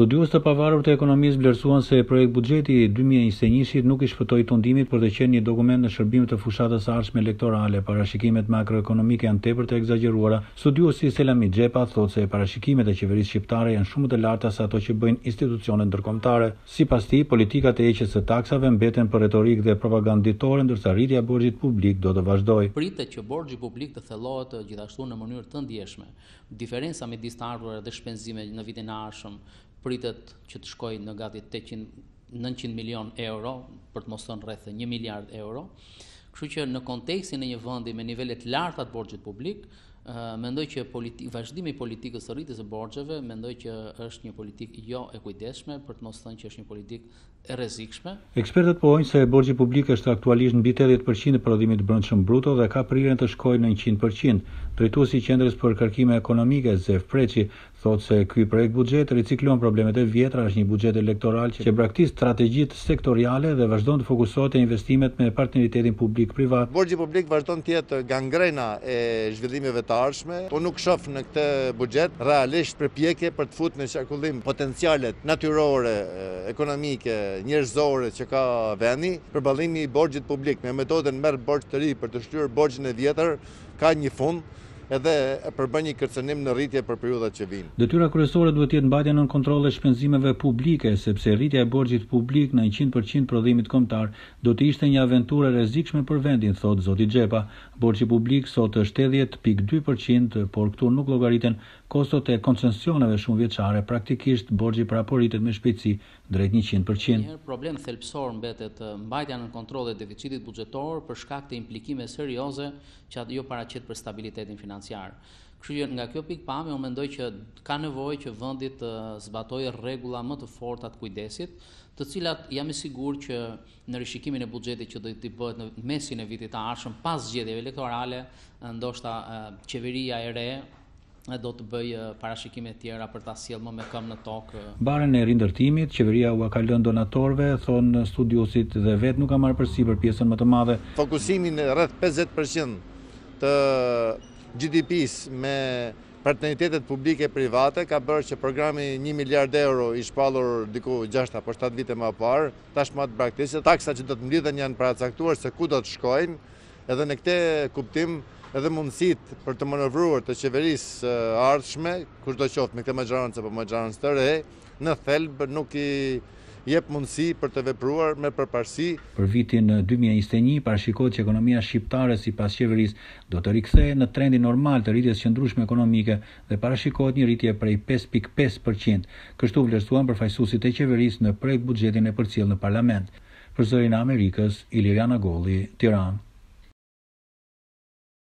Studiuës të pavarur të ekonomisë vlerësuan se projekt bugjeti 2021-shit nuk i shpëtoj të ndimit për të qenë një dokument në shërbim të fushatës arshme elektorale, parashikimet makroekonomike janë tepër të egzageruara. Studiuës si Selami Gjepa thot se parashikimet e qeverisë shqiptare janë shumë të larta sa ato që bëjnë institucionet ndërkomtare. Si pas ti, politikat e eqës të taksave mbeten për retorik dhe propaganditore ndërsa rritja borgjit publik do të vazhdoj. Pritë që borgjit publik të thelohet gjithashtu në mënyrë të ndjeshme, diferenca me distarduar dhe shpenzime në vitin arshëm, pritet që të shkoj në gati 900 milion euro, për të mosën rreth 1 miliard euro. Kështu që në konteksin e një vëndi me nivellet lartat borgjit publik, mendoj që politi, vazhdimi politikës së rritjes së borxheve mendoj që është një politikë jo e kujdesshme për të mos thënë që është një politikë e rrezikshme. Ekspertët pohojnë se borxhi publik është aktualisht mbi 80% e prodhimit të brendshëm bruto dhe ka prirjen të shkojë në 100%. Drejtuesi i Qendrës për Kërkime Ekonomike Zef Preçi thotë se ky projekt buxhet riciklon problemet e vjetra, është një buxhet elektoral që braktis strategjitë sektoriale dhe vazhdon të fokusohet investimet me partneritetin publik-privat. Borxhi publik vazhdon të jetë gangrena e zhvillimeve të arshme. Po nuk shof në këtë bugjet realisht përpjekje për të futë në qarkullim potencialet natyrore, ekonomike, njërzore që ka veni, për balimi i borgjit publik me metodën merë borgjit të ri për të shtyrë borgjit e vjetër, ka një fund, edhe për bërë një kërcenim në rritje për periudhat që vinë. Dëtyra kërësore duhet jetë në nën kontroll kontrole shpenzimeve publike, sepse rritja e borgjit publik në 100% prodhimit komtar do të ishte një aventurë e rezikshme për vendin, thotë Zoti Gjepa. Borgjit publik sot është 80.2%, por këtu nuk llogariten kostot e koncensioneve shumë vjeqare, praktikisht borxhi praporitet me shpejtësi drejt 100%. Njëherë problem në mbetet mbajtja në kontroll dhe deficitit buxhetor për shkak të implikime serioze që atë jo paraqet për stabilitetin financiar. Kështë nga kjo pikë pamje mendoj që ka nevojë që vendi të zbatojë rregulla më të forta të kujdesit, të cilat jam i sigurt që në rishikimin e buxhetit që do të bëhet në mesin e vitit të ardhshëm pas zgjedhjeve elektorale, ndoshta qeveria e re e do të bëj parashikime të tjera për ta sjellë më me këmbë në tokë. Mbarën e rindërtimit, qeveria u ka lënë donatorëve, thon studiosit dhe vet nuk ka marrë përsipër pjesën më të madhe. Fokusimi në rreth 50% të GDP-s me partneritetet publike private ka bërë që programi 1 miliard euro i shpallur diku 6 apo 7 vite më parë, tashmë të braktisë, taksa që do të mbledhen janë paracaktuar se ku do të shkojnë, edhe në këtë kuptim edhe mundësit për të manovruar të qeveris ardhshme, kur të qoftë me këte majgjarënës apo majgjarënës të rej, në thelbë nuk i jep mundësi për të vepruar me përparsi. Për vitin 2021, parashikohet që ekonomia shqiptare si pas qeveris do të rikëthe në trendin normal të rritjes qëndrushme ekonomike dhe parashikohet një rritje prej 5.5%, kështu vlerësuan për fajsusit e qeveris në prejt budgetin e për cilë në parlament. Për zërin Amerikës, Iliriana Golli, Tiranë.